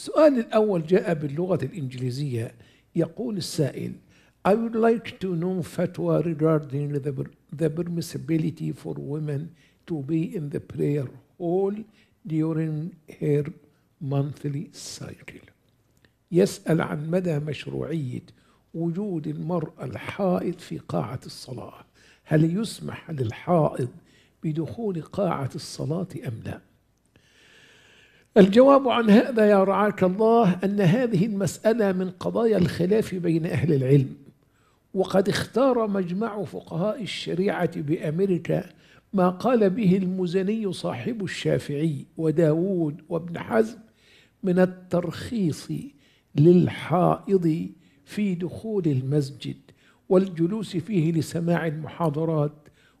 السؤال الأول جاء باللغة الإنجليزية يقول السائل I would like to know fatwa regarding the, the permissibility for women to be in the prayer hall during her monthly cycle. يسأل عن مدى مشروعية وجود المرأة الحائض في قاعة الصلاة. هل يسمح للحائض بدخول قاعة الصلاة أم لا؟ الجواب عن هذا يا رعاك الله أن هذه المسألة من قضايا الخلاف بين أهل العلم وقد اختار مجمع فقهاء الشريعة بأمريكا ما قال به المزني صاحب الشافعي وداود وابن حزم من الترخيص للحائض في دخول المسجد والجلوس فيه لسماع المحاضرات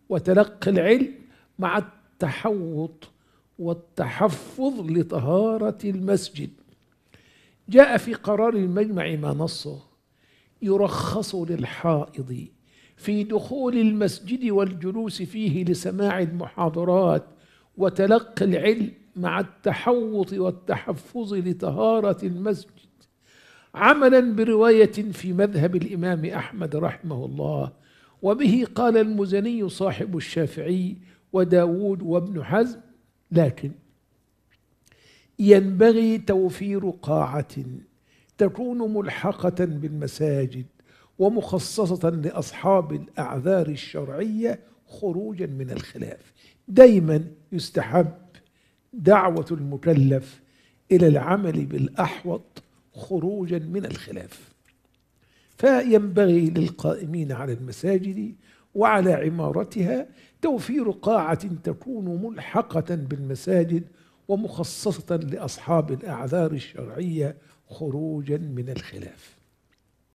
وتلقي العلم مع التحوط والتحفظ لطهارة المسجد جاء في قرار المجمع ما نصه يرخص للحائض في دخول المسجد والجلوس فيه لسماع المحاضرات وتلقي العلم مع التحوط والتحفظ لطهارة المسجد عملا برواية في مذهب الإمام أحمد رحمه الله وبه قال المزني صاحب الشافعي وداود وابن حزم لكن ينبغي توفير قاعة تكون ملحقة بالمساجد ومخصصة لأصحاب الأعذار الشرعية خروجا من الخلاف دايما يستحب دعوة المكلف إلى العمل بالأحوط خروجا من الخلاف فينبغي للقائمين على المساجد وعلى عمارتها توفير قاعة تكون ملحقة بالمساجد ومخصصة لأصحاب الأعذار الشرعية خروجا من الخلاف